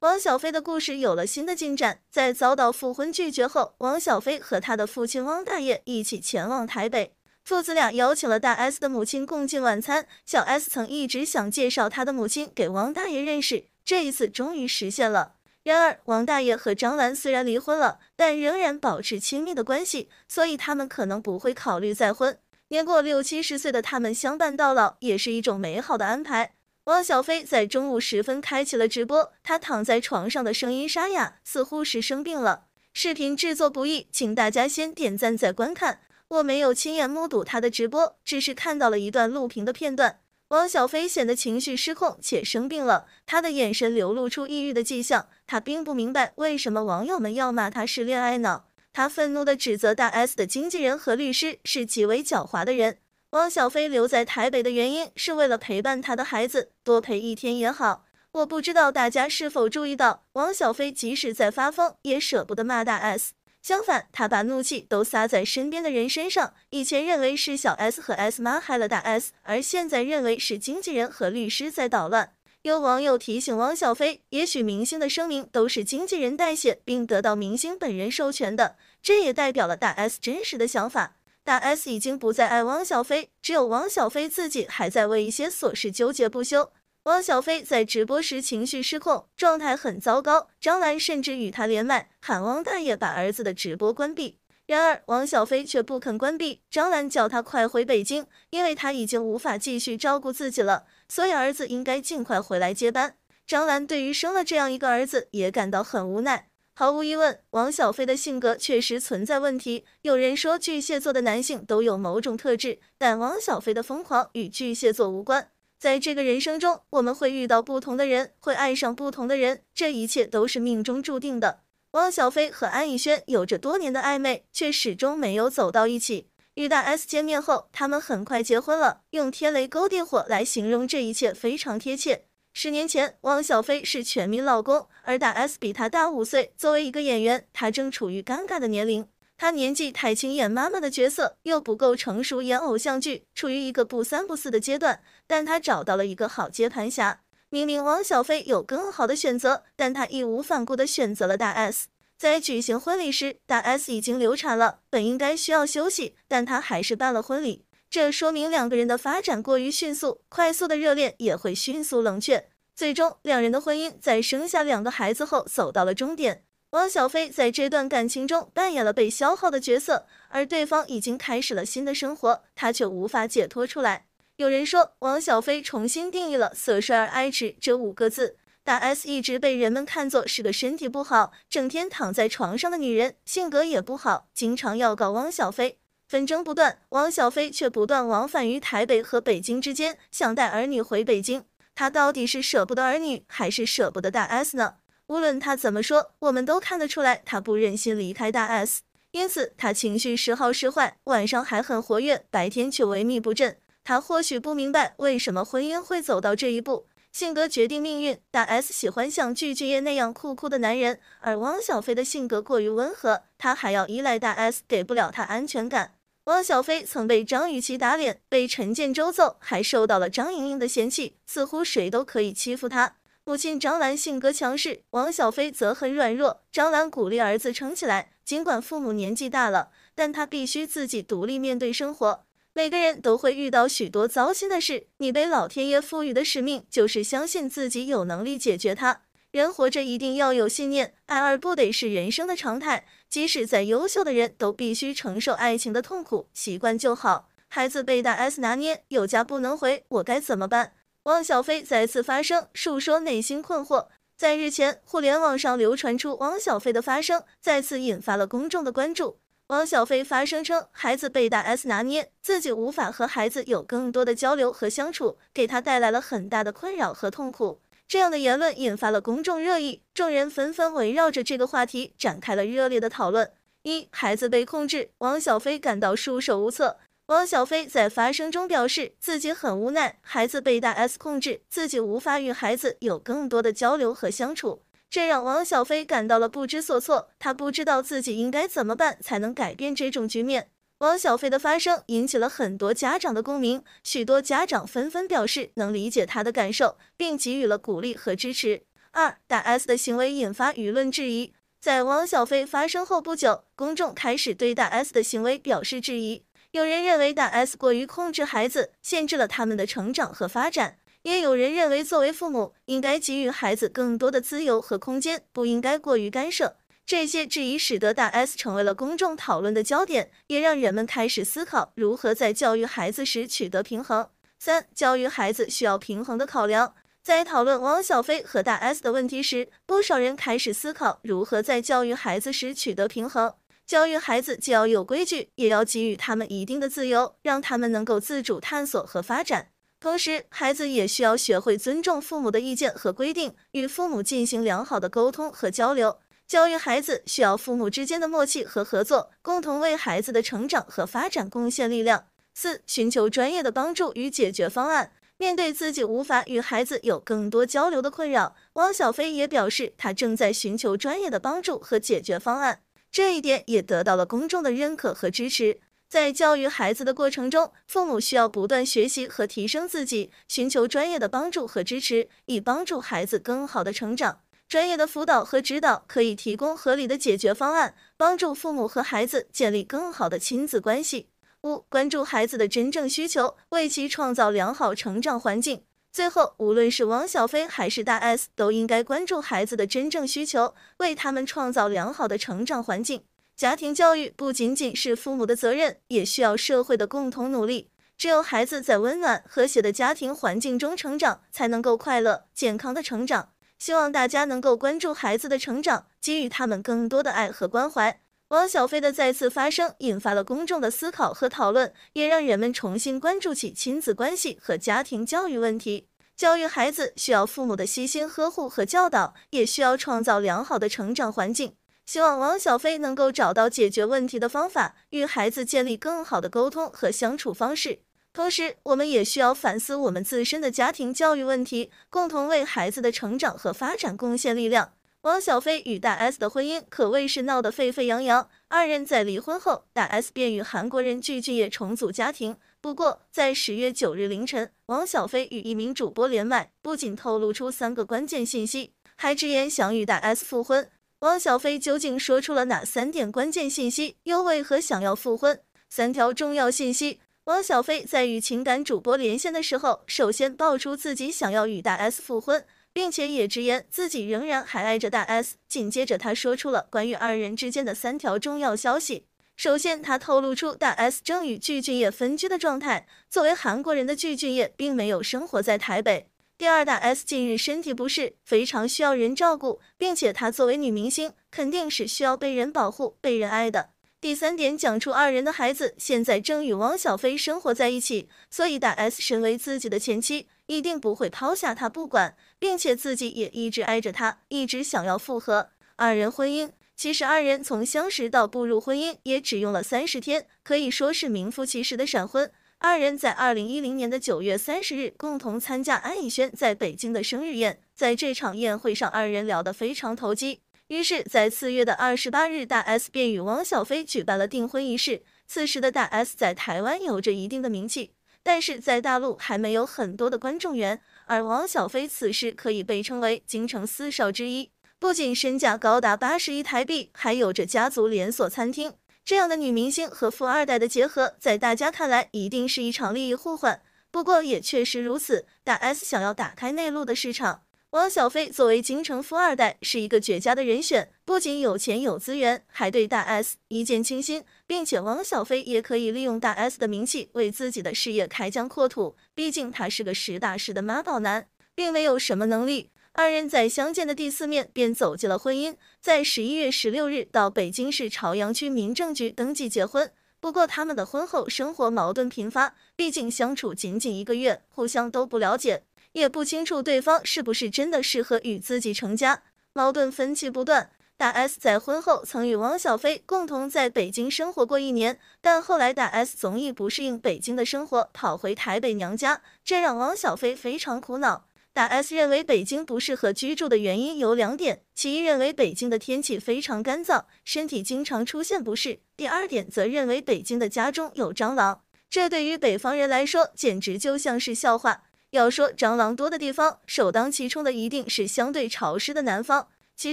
王小飞的故事有了新的进展。在遭到复婚拒绝后，王小飞和他的父亲汪大爷一起前往台北，父子俩邀请了大 S 的母亲共进晚餐。小 S 曾一直想介绍他的母亲给王大爷认识，这一次终于实现了。然而，王大爷和张兰虽然离婚了，但仍然保持亲密的关系，所以他们可能不会考虑再婚。年过六七十岁的他们相伴到老，也是一种美好的安排。汪小菲在中午时分开启了直播，他躺在床上的声音沙哑，似乎是生病了。视频制作不易，请大家先点赞再观看。我没有亲眼目睹他的直播，只是看到了一段录屏的片段。汪小菲显得情绪失控且生病了，他的眼神流露出抑郁的迹象。他并不明白为什么网友们要骂他是恋爱脑，他愤怒地指责大 S 的经纪人和律师是极为狡猾的人。汪小菲留在台北的原因是为了陪伴他的孩子，多陪一天也好。我不知道大家是否注意到，汪小菲即使在发疯，也舍不得骂大 S。相反，他把怒气都撒在身边的人身上。以前认为是小 S 和 S 妈害了大 S，而现在认为是经纪人和律师在捣乱。有网友提醒汪小菲，也许明星的声明都是经纪人代写，并得到明星本人授权的，这也代表了大 S 真实的想法。大 S 已经不再爱汪小菲，只有汪小菲自己还在为一些琐事纠结不休。汪小菲在直播时情绪失控，状态很糟糕。张兰甚至与他连麦，喊汪大爷把儿子的直播关闭。然而，汪小菲却不肯关闭。张兰叫他快回北京，因为他已经无法继续照顾自己了，所以儿子应该尽快回来接班。张兰对于生了这样一个儿子也感到很无奈。毫无疑问，王小飞的性格确实存在问题。有人说巨蟹座的男性都有某种特质，但王小飞的疯狂与巨蟹座无关。在这个人生中，我们会遇到不同的人，会爱上不同的人，这一切都是命中注定的。王小飞和安以轩有着多年的暧昧，却始终没有走到一起。与大 S 见面后，他们很快结婚了。用天雷勾地火来形容这一切非常贴切。十年前，汪小菲是全民老公，而大 S 比他大五岁。作为一个演员，他正处于尴尬的年龄。他年纪太轻，演妈妈的角色又不够成熟，演偶像剧处于一个不三不四的阶段。但他找到了一个好接盘侠。明明汪小菲有更好的选择，但他义无反顾地选择了大 S。在举行婚礼时，大 S 已经流产了，本应该需要休息，但他还是办了婚礼。这说明两个人的发展过于迅速，快速的热恋也会迅速冷却，最终两人的婚姻在生下两个孩子后走到了终点。汪小菲在这段感情中扮演了被消耗的角色，而对方已经开始了新的生活，他却无法解脱出来。有人说，汪小菲重新定义了“色衰而爱弛”这五个字，大 S 一直被人们看作是个身体不好、整天躺在床上的女人，性格也不好，经常要告汪小菲。纷争不断，王小飞却不断往返于台北和北京之间，想带儿女回北京。他到底是舍不得儿女，还是舍不得大 S 呢？无论他怎么说，我们都看得出来，他不忍心离开大 S。因此，他情绪时好时坏，晚上还很活跃，白天却萎靡不振。他或许不明白为什么婚姻会走到这一步。性格决定命运，大 S 喜欢像巨巨业那样酷酷的男人，而汪小菲的性格过于温和，他还要依赖大 S，给不了他安全感。汪小菲曾被张雨绮打脸，被陈建州揍，还受到了张莹莹的嫌弃，似乎谁都可以欺负他。母亲张兰性格强势，王小飞则很软弱。张兰鼓励儿子撑起来，尽管父母年纪大了，但他必须自己独立面对生活。每个人都会遇到许多糟心的事，你被老天爷赋予的使命就是相信自己有能力解决它。人活着一定要有信念，爱而不得是人生的常态。即使再优秀的人都必须承受爱情的痛苦，习惯就好。孩子被大 S 拿捏，有家不能回，我该怎么办？汪小菲再次发声，诉说内心困惑。在日前，互联网上流传出汪小菲的发声，再次引发了公众的关注。汪小菲发声称，孩子被大 S 拿捏，自己无法和孩子有更多的交流和相处，给他带来了很大的困扰和痛苦。这样的言论引发了公众热议，众人纷纷围绕着这个话题展开了热烈的讨论。一孩子被控制，王小飞感到束手无策。王小飞在发声中表示自己很无奈，孩子被大 S 控制，自己无法与孩子有更多的交流和相处，这让王小飞感到了不知所措。他不知道自己应该怎么办才能改变这种局面。王小菲的发声引起了很多家长的共鸣，许多家长纷纷表示能理解他的感受，并给予了鼓励和支持。二大 S 的行为引发舆论质疑，在王小菲发声后不久，公众开始对大 S 的行为表示质疑。有人认为大 S 过于控制孩子，限制了他们的成长和发展；也有人认为作为父母应该给予孩子更多的自由和空间，不应该过于干涉。这些质疑使得大 S 成为了公众讨论的焦点，也让人们开始思考如何在教育孩子时取得平衡。三、教育孩子需要平衡的考量。在讨论汪小菲和大 S 的问题时，不少人开始思考如何在教育孩子时取得平衡。教育孩子既要有规矩，也要给予他们一定的自由，让他们能够自主探索和发展。同时，孩子也需要学会尊重父母的意见和规定，与父母进行良好的沟通和交流。教育孩子需要父母之间的默契和合作，共同为孩子的成长和发展贡献力量。四、寻求专业的帮助与解决方案。面对自己无法与孩子有更多交流的困扰，汪小菲也表示他正在寻求专业的帮助和解决方案。这一点也得到了公众的认可和支持。在教育孩子的过程中，父母需要不断学习和提升自己，寻求专业的帮助和支持，以帮助孩子更好的成长。专业的辅导和指导可以提供合理的解决方案，帮助父母和孩子建立更好的亲子关系。五、关注孩子的真正需求，为其创造良好成长环境。最后，无论是汪小菲还是大 S，都应该关注孩子的真正需求，为他们创造良好的成长环境。家庭教育不仅仅是父母的责任，也需要社会的共同努力。只有孩子在温暖和谐的家庭环境中成长，才能够快乐健康的成长。希望大家能够关注孩子的成长，给予他们更多的爱和关怀。王小菲的再次发声，引发了公众的思考和讨论，也让人们重新关注起亲子关系和家庭教育问题。教育孩子需要父母的悉心呵护和教导，也需要创造良好的成长环境。希望王小菲能够找到解决问题的方法，与孩子建立更好的沟通和相处方式。同时，我们也需要反思我们自身的家庭教育问题，共同为孩子的成长和发展贡献力量。王小飞与大 S 的婚姻可谓是闹得沸沸扬扬，二人在离婚后，大 S 便与韩国人具俊晔重组家庭。不过，在十月九日凌晨，王小飞与一名主播连麦，不仅透露出三个关键信息，还直言想与大 S 复婚。王小飞究竟说出了哪三点关键信息？又为何想要复婚？三条重要信息。汪小菲在与情感主播连线的时候，首先爆出自己想要与大 S 复婚，并且也直言自己仍然还爱着大 S。紧接着，他说出了关于二人之间的三条重要消息。首先，他透露出大 S 正与具俊晔分居的状态。作为韩国人的具俊晔，并没有生活在台北。第二，大 S 近日身体不适，非常需要人照顾，并且她作为女明星，肯定是需要被人保护、被人爱的。第三点，讲出二人的孩子现在正与汪小菲生活在一起，所以大 S 身为自己的前妻，一定不会抛下他不管，并且自己也一直挨着他，一直想要复合。二人婚姻，其实二人从相识到步入婚姻，也只用了三十天，可以说是名副其实的闪婚。二人在二零一零年的九月三十日共同参加安以轩在北京的生日宴，在这场宴会上，二人聊得非常投机。于是，在次月的二十八日，大 S 便与王小飞举办了订婚仪式。此时的大 S 在台湾有着一定的名气，但是在大陆还没有很多的观众缘。而王小飞此时可以被称为京城四少之一，不仅身价高达八十亿台币，还有着家族连锁餐厅。这样的女明星和富二代的结合，在大家看来一定是一场利益互换。不过也确实如此，大 S 想要打开内陆的市场。汪小菲作为京城富二代，是一个绝佳的人选，不仅有钱有资源，还对大 S 一见倾心，并且汪小菲也可以利用大 S 的名气为自己的事业开疆扩土。毕竟他是个实打实的妈宝男，并没有什么能力。二人在相见的第四面便走进了婚姻，在十一月十六日到北京市朝阳区民政局登记结婚。不过他们的婚后生活矛盾频发，毕竟相处仅仅一个月，互相都不了解。也不清楚对方是不是真的适合与自己成家，矛盾分歧不断。大 S 在婚后曾与汪小菲共同在北京生活过一年，但后来大 S 总以不适应北京的生活跑回台北娘家，这让汪小菲非常苦恼。大 S 认为北京不适合居住的原因有两点：其一，认为北京的天气非常干燥，身体经常出现不适；第二点则认为北京的家中有蟑螂，这对于北方人来说简直就像是笑话。要说蟑螂多的地方，首当其冲的一定是相对潮湿的南方。其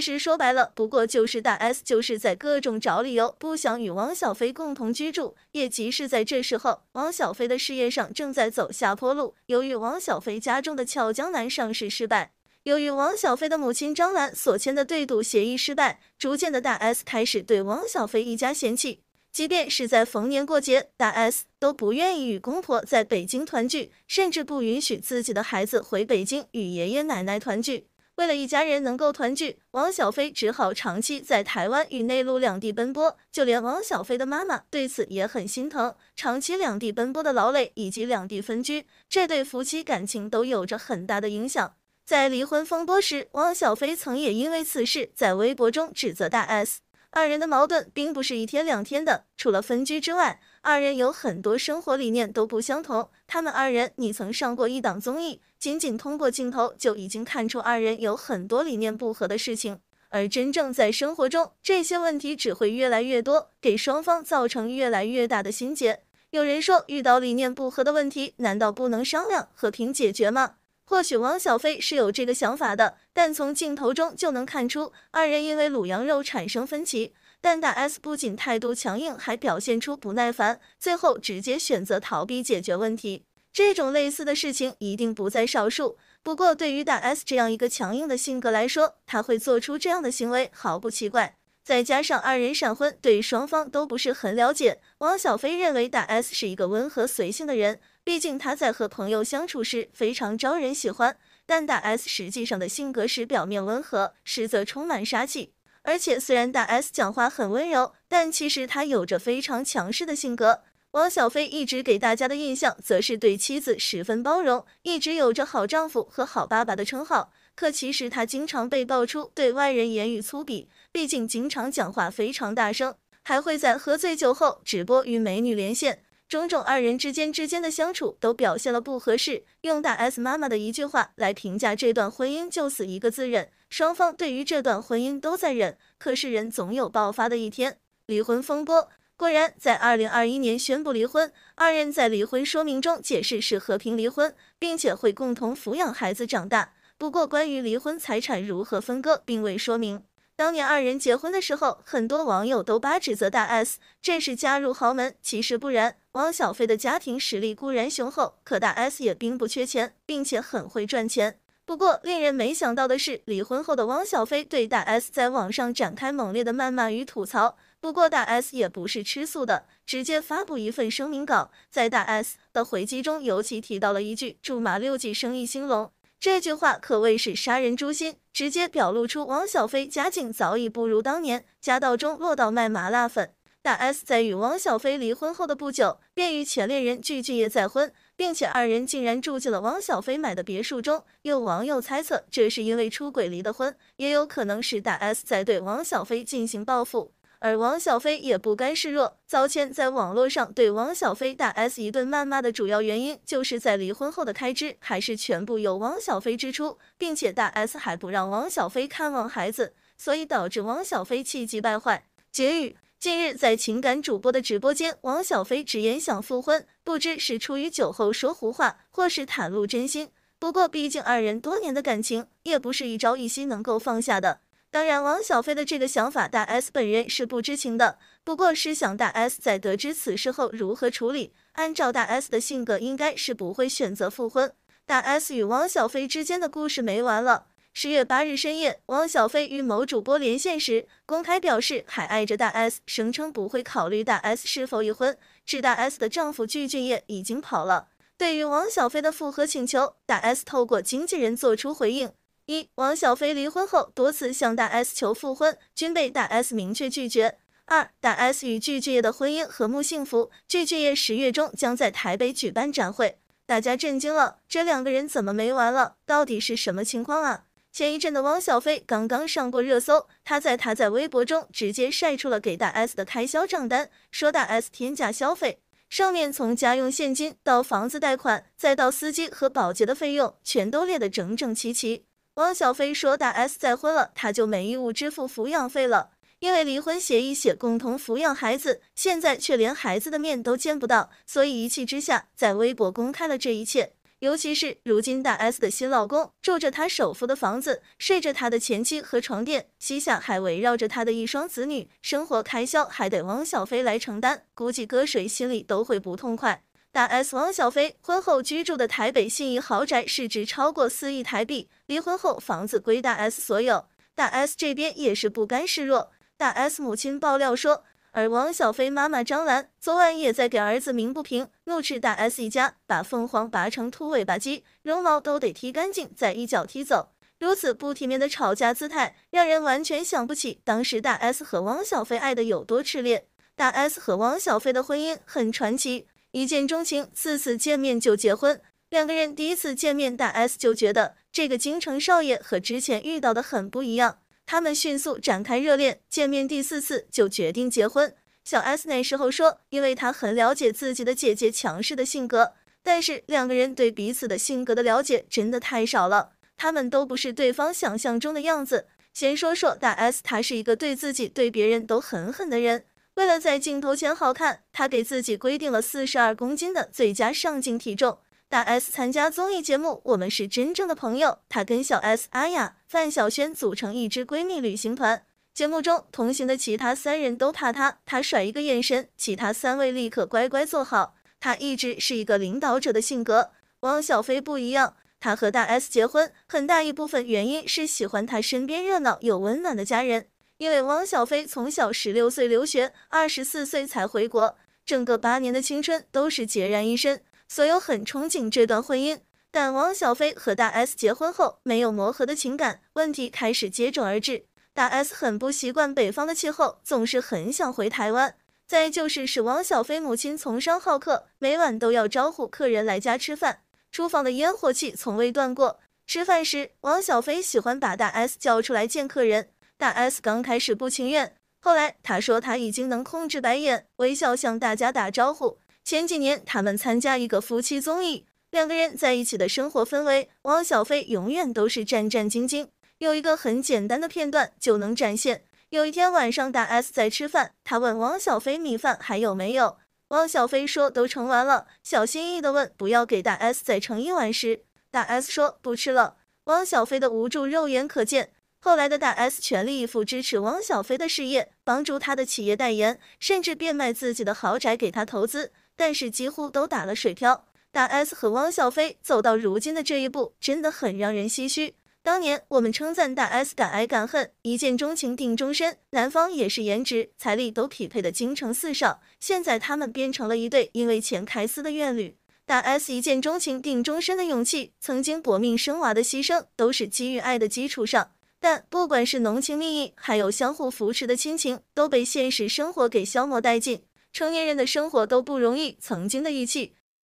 实说白了，不过就是大 S 就是在各种找理由，不想与汪小菲共同居住。也即是在这时候，汪小菲的事业上正在走下坡路。由于汪小菲家中的俏江南上市失败，由于汪小菲的母亲张兰所签的对赌协议失败，逐渐的大 S 开始对汪小菲一家嫌弃。即便是在逢年过节，大 S 都不愿意与公婆在北京团聚，甚至不允许自己的孩子回北京与爷爷奶奶团聚。为了一家人能够团聚，王小飞只好长期在台湾与内陆两地奔波。就连王小飞的妈妈对此也很心疼，长期两地奔波的劳累以及两地分居，这对夫妻感情都有着很大的影响。在离婚风波时，王小飞曾也因为此事在微博中指责大 S。二人的矛盾并不是一天两天的，除了分居之外，二人有很多生活理念都不相同。他们二人，你曾上过一档综艺，仅仅通过镜头就已经看出二人有很多理念不合的事情，而真正在生活中，这些问题只会越来越多，给双方造成越来越大的心结。有人说，遇到理念不合的问题，难道不能商量、和平解决吗？或许王小飞是有这个想法的，但从镜头中就能看出，二人因为卤羊肉产生分歧。但大 S 不仅态度强硬，还表现出不耐烦，最后直接选择逃避解决问题。这种类似的事情一定不在少数。不过，对于大 S 这样一个强硬的性格来说，他会做出这样的行为毫不奇怪。再加上二人闪婚，对双方都不是很了解，王小飞认为大 S 是一个温和随性的人。毕竟他在和朋友相处时非常招人喜欢，但大 S 实际上的性格是表面温和，实则充满杀气。而且虽然大 S 讲话很温柔，但其实她有着非常强势的性格。王小飞一直给大家的印象则是对妻子十分包容，一直有着好丈夫和好爸爸的称号。可其实他经常被爆出对外人言语粗鄙，毕竟经常讲话非常大声，还会在喝醉酒后直播与美女连线。种种二人之间之间的相处都表现了不合适，用大 S 妈妈的一句话来评价这段婚姻，就此一个字忍。双方对于这段婚姻都在忍，可是人总有爆发的一天，离婚风波果然在二零二一年宣布离婚。二人在离婚说明中解释是和平离婚，并且会共同抚养孩子长大。不过关于离婚财产如何分割并未说明。当年二人结婚的时候，很多网友都把指责大 S，这是嫁入豪门，其实不然。汪小菲的家庭实力固然雄厚，可大 S 也并不缺钱，并且很会赚钱。不过，令人没想到的是，离婚后的汪小菲对大 S 在网上展开猛烈的谩骂与吐槽。不过，大 S 也不是吃素的，直接发布一份声明稿。在大 S 的回击中，尤其提到了一句“祝马六记生意兴隆”，这句话可谓是杀人诛心，直接表露出汪小菲家境早已不如当年，家道中落到卖麻辣粉。大 S 在与汪小菲离婚后的不久，便与前恋人具俊晔再婚，并且二人竟然住进了汪小菲买的别墅中。有网友猜测，这是因为出轨离的婚，也有可能是大 S 在对汪小菲进行报复。而汪小菲也不甘示弱，早前在网络上对汪小菲大 S 一顿谩骂的主要原因，就是在离婚后的开支还是全部由汪小菲支出，并且大 S 还不让汪小菲看望孩子，所以导致汪小菲气急败坏。结语。近日，在情感主播的直播间，王小飞直言想复婚，不知是出于酒后说胡话，或是袒露真心。不过，毕竟二人多年的感情，也不是一朝一夕能够放下的。当然，王小飞的这个想法，大 S 本人是不知情的，不过是想大 S 在得知此事后如何处理。按照大 S 的性格，应该是不会选择复婚。大 S 与王小飞之间的故事没完了。十月八日深夜，王小飞与某主播连线时公开表示还爱着大 S，声称不会考虑大 S 是否已婚，指大 S 的丈夫具俊晔已经跑了。对于王小飞的复合请求，大 S 透过经纪人做出回应：一王小飞离婚后多次向大 S 求复婚，均被大 S 明确拒绝；二大 S 与具俊晔的婚姻和睦幸福，具俊晔十月中将在台北举办展会。大家震惊了，这两个人怎么没完了？到底是什么情况啊？前一阵的汪小菲刚刚上过热搜，他在他在微博中直接晒出了给大 S 的开销账单，说大 S 天价消费，上面从家用现金到房子贷款，再到司机和保洁的费用，全都列得整整齐齐。汪小菲说大 S 再婚了，他就没义务支付抚养费了，因为离婚协议写共同抚养孩子，现在却连孩子的面都见不到，所以一气之下在微博公开了这一切。尤其是如今大 S 的新老公住着她首付的房子，睡着她的前妻和床垫，膝下还围绕着他的一双子女，生活开销还得汪小菲来承担，估计搁谁心里都会不痛快。大 S 汪小菲婚后居住的台北信义豪宅市值超过四亿台币，离婚后房子归大 S 所有，大 S 这边也是不甘示弱。大 S 母亲爆料说。而王小飞妈妈张兰昨晚也在给儿子鸣不平，怒斥大 S 一家把凤凰拔成秃尾巴鸡，绒毛都得剃干净再一脚踢走。如此不体面的吵架姿态，让人完全想不起当时大 S 和王小飞爱的有多炽烈。大 S 和王小飞的婚姻很传奇，一见钟情，次次见面就结婚。两个人第一次见面，大 S 就觉得这个京城少爷和之前遇到的很不一样。他们迅速展开热恋，见面第四次就决定结婚。小 S 那时候说，因为她很了解自己的姐姐强势的性格，但是两个人对彼此的性格的了解真的太少了，他们都不是对方想象中的样子。先说说大 S，他是一个对自己、对别人都狠狠的人，为了在镜头前好看，他给自己规定了四十二公斤的最佳上镜体重。大 S 参加综艺节目《我们是真正的朋友》，她跟小 S、阿雅、范晓萱组成一支闺蜜旅行团。节目中，同行的其他三人都怕她，她甩一个眼神，其他三位立刻乖乖坐好。她一直是一个领导者的性格。汪小菲不一样，他和大 S 结婚很大一部分原因是喜欢他身边热闹又温暖的家人。因为汪小菲从小十六岁留学，二十四岁才回国，整个八年的青春都是孑然一身。所有很憧憬这段婚姻，但汪小菲和大 S 结婚后没有磨合的情感问题开始接踵而至。大 S 很不习惯北方的气候，总是很想回台湾。再就是，是汪小菲母亲从商好客，每晚都要招呼客人来家吃饭，厨房的烟火气从未断过。吃饭时，汪小菲喜欢把大 S 叫出来见客人，大 S 刚开始不情愿，后来他说他已经能控制白眼微笑向大家打招呼。前几年，他们参加一个夫妻综艺，两个人在一起的生活氛围，汪小菲永远都是战战兢兢。有一个很简单的片段就能展现。有一天晚上，大 S 在吃饭，他问汪小菲米饭还有没有，汪小菲说都盛完了，小心翼翼的问不要给大 S 再盛一碗时，大 S 说不吃了，汪小菲的无助肉眼可见。后来的大 S 全力以赴支持汪小菲的事业，帮助他的企业代言，甚至变卖自己的豪宅给他投资，但是几乎都打了水漂。大 S 和汪小菲走到如今的这一步，真的很让人唏嘘。当年我们称赞大 S 敢爱敢恨，一见钟情定终身，男方也是颜值财力都匹配的京城四少。现在他们变成了一对因为钱开撕的怨侣。大 S 一见钟情定终身的勇气，曾经搏命生娃的牺牲，都是基于爱的基础上。但不管是浓情蜜意，还有相互扶持的亲情，都被现实生活给消磨殆尽。成年人的生活都不容易，曾经的义气。